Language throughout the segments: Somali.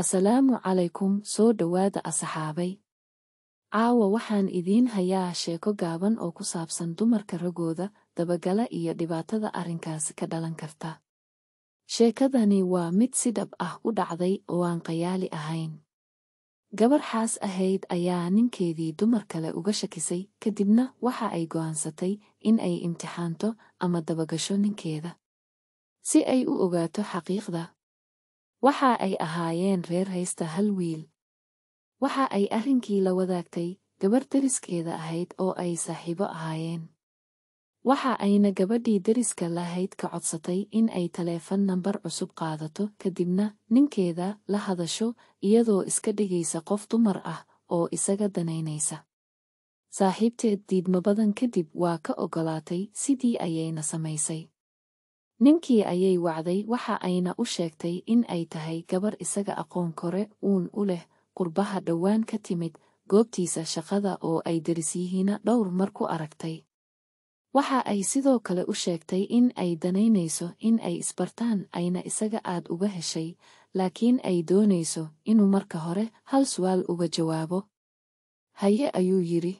asalaamu calaykum soo dhowaada asaxaabay caawa waxaan idiin hayaa sheeko gaaban oo ku saabsan dumarka ragooda dabagala iyo dhibaatada arrinkaas ka dhalan karta sheekadani waa mid si dhab ah u dhacday oo aan qayaali ahayn gabar xaas ahayd ayaa ninkeedii dumar kale uga shakisay kadibna waxa ay go'aansatay in ay imtixaanto ama dabagasho ninkeeda si ay u ogaato xaqiiqda waxa ay ahaayeen reer haysta hal wiil waxa ay arrinkii la wadaagtay gabarh deriskeeda ahayd oo ay saaxiibo ahaayeen waxa ayna gabadhii deriska lahayd ka codsatay in ay taleefon nambar cusub qaadato kadibna ninkeeda la hadasho iyadoo iska dhigaysa qof dumar ah oo isaga danaynaysa saaxiibteed badan kadib waa ka oggolaatay sidii ayayna samaysay ninkii ayay wacday waxa ayna u sheegtay in ay tahay gabar isaga aqoon kore uun u leh qurbaha dhowaan ka timid goobtiisa shaqada oo ay derisyihiina dhowr mar ku aragtay waxa ay sidoo kale u sheegtay in ay danaynayso in ay isbartaan ayna isaga aad uga heshay laakiin ay doonayso inuu marka hore hal su'aal uga jawaabo haye ayuu yidhi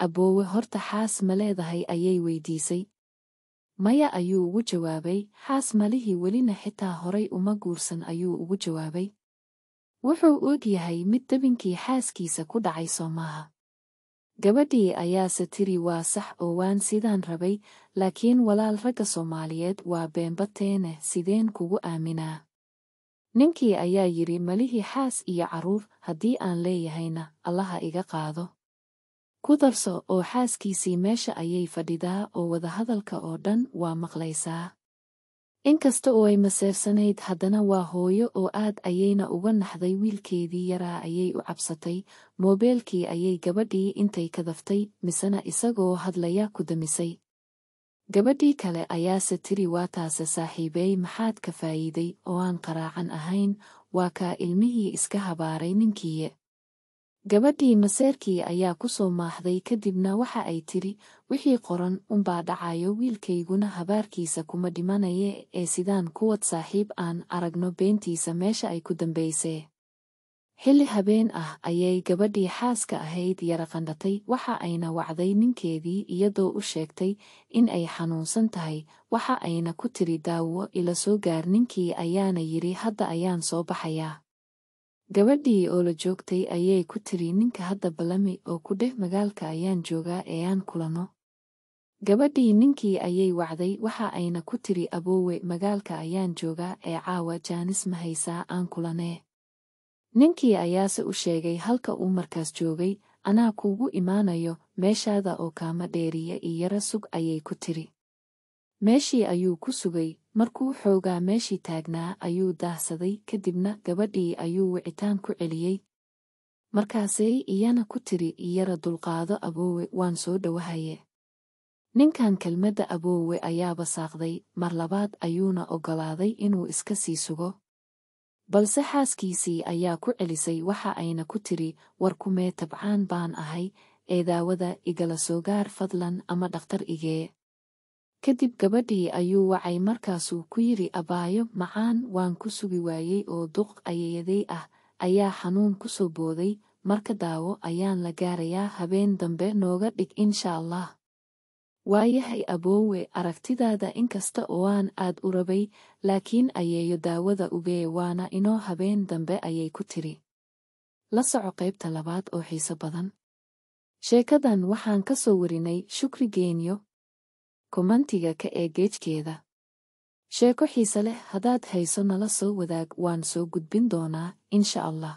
aboowe horta xaas ma leedahay ayay weydiisay maya ayuu ugu jawaabay xaas malihii welina xitaa horay uma guursan ayuu ugu jawaabay wuxuu og yahay mid debinkii xaaskiisa ku dhacay soo gabadhii ayaase tiri waa sax oo waan sidaan rabay laakiin walaal ragga soomaaliyeed waa beenbateene sideen kugu aaminaa ninkii ayaa yidhi malihii xaas iyo carruur haddii aan leeyahayna allaha iga qaado ku darso oo xaaskiisii meesha ayay fadhidaa oo wadahadalka oo dhan waa maqlaysaa inkasta oo ay maseefsanayd haddana waa hooyo oo aad ayayna uga naxday wiilkeedii yaraa ayay u cabsatay moobeelkii ayay gabadhii intay kadaftay misena isagoo hadlaya ku damisay gabadhii kale ayaase tiri waa taase saaxiibey maxaad ka faa'iiday oo aan qaraacan ahayn waa kaa ilmihii iska habaaray ninkiiye gabadhii maseerkii ayaa ku soo maaxday kadibna waxa ay tidhi wixii qoran unbaa dhacayo wiilkayguna habaarkiisa kuma dhimanaya ee sidaan kuwad saaxiib aan aragno beentiisa meesha ay ku dambaysee xilli habeen ah ayay gabadhii xaaska ahayd yaraqandhatay waxa ayna wacday ninkeedii iyadoo u sheegtay in ay xanuunsan tahay waxa ayna ku tiri daawo ila soo gaar ninkii ayaana yidhi hadda ayaan soo baxayaa gabadhii oo la joogtay ayay ku tiri ninka hadda balami oo ku dheh magaalka ayaan joogaa ee aan kulanno gabadhii ninkii ayay wacday waxa ayna ku tiri aboowe magaalka ayaan joogaa ee caawa jaanis ma haysaa aan kulanee ninkii ayaase u sheegay halka uu markaas joogay anaa kuugu imaanayo meeshaada oo kaama dheeriya iyo iyara sug ayay ku tiri meeshii ayuu ku sugay markuu xoogaa meeshii taagnaa ayuu daahsaday kadibna gabadhii ayuu wicitaan ku celiyey markaasay iyana ku tiri iyara dulqaado aboowe waan soo dhowahaye ninkan kelmadda aboowe ayaaba saaqday mar labaad ayuuna oggolaaday inuu iska sii sugo balse xaaskiisii ayaa ku celisay waxa ayna ku tiri war kumee tabcaan baan ahay ee daawada igala soo gaar fadlan ama dhakhtar igee kadib gabadhii ayuu wacay markaasuu ku yidhi abaayo macaan waan ku sugi waayey oo duq ayayaday ah ayaa xanuun ku soo booday marka daawo ayaan la gaarayaa habeen dambe nooga dhig insha allah waayahay aboowe aragtidaada inkasta oo aan aad u rabay laakiin ayeeyo daawada ugee waana inoo habeen dambe ayay ku tiri la soco qaybta labaad oo xiiso badan sheekadan waxaan ka soo warinay shukri geenyo komantiga ka ee geejkeeda sheeko xiise leh haddaad hayso nala soo wadaag waan soo gudbin doonaa insha allah